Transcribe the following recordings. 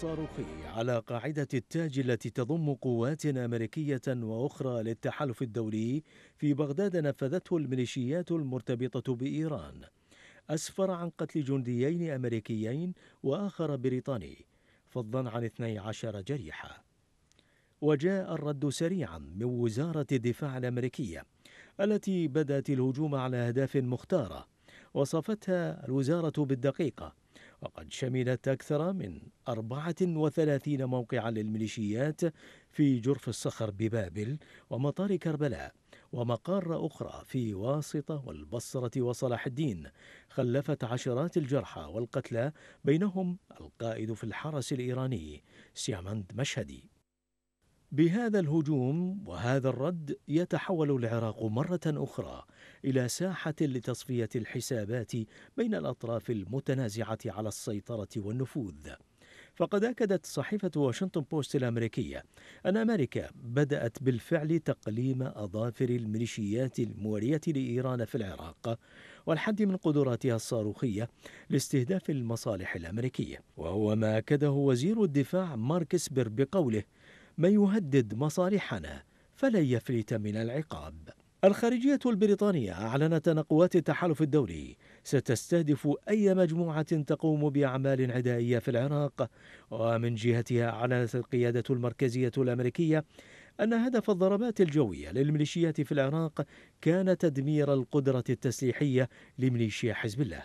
الصاروخي على قاعدة التاج التي تضم قوات أمريكية وأخرى للتحالف الدولي في بغداد نفذته الميليشيات المرتبطة بإيران أسفر عن قتل جنديين أمريكيين وآخر بريطاني فضلا عن 12 جريحة وجاء الرد سريعا من وزارة الدفاع الأمريكية التي بدأت الهجوم على أهداف مختارة وصفتها الوزارة بالدقيقة وقد شملت أكثر من 34 موقعا للميليشيات في جرف الصخر ببابل ومطار كربلاء ومقار أخرى في واسطة والبصرة وصلاح الدين خلفت عشرات الجرحى والقتلى بينهم القائد في الحرس الإيراني سيامند مشهدي بهذا الهجوم وهذا الرد يتحول العراق مرة أخرى إلى ساحة لتصفية الحسابات بين الأطراف المتنازعة على السيطرة والنفوذ. فقد أكدت صحيفة واشنطن بوست الأمريكية أن أمريكا بدأت بالفعل تقليم أظافر الميليشيات الموالية لإيران في العراق والحد من قدراتها الصاروخية لاستهداف المصالح الأمريكية وهو ما أكده وزير الدفاع ماركس بير بقوله ما يهدد مصالحنا فلن يفلت من العقاب الخارجية البريطانية أعلنت أن قوات التحالف الدولي ستستهدف أي مجموعة تقوم بأعمال عدائية في العراق ومن جهتها أعلنت القيادة المركزية الأمريكية أن هدف الضربات الجوية للميليشيات في العراق كان تدمير القدرة التسليحية لميليشيا حزب الله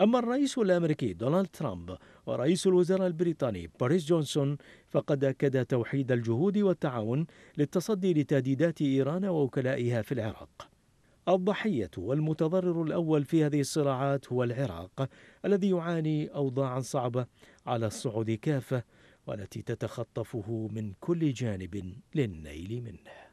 أما الرئيس الأمريكي دونالد ترامب ورئيس الوزراء البريطاني باريس جونسون فقد أكد توحيد الجهود والتعاون للتصدي لتهديدات إيران ووكلائها في العراق الضحية والمتضرر الأول في هذه الصراعات هو العراق الذي يعاني أوضاعا صعبة على الصعود كافة والتي تتخطفه من كل جانب للنيل منه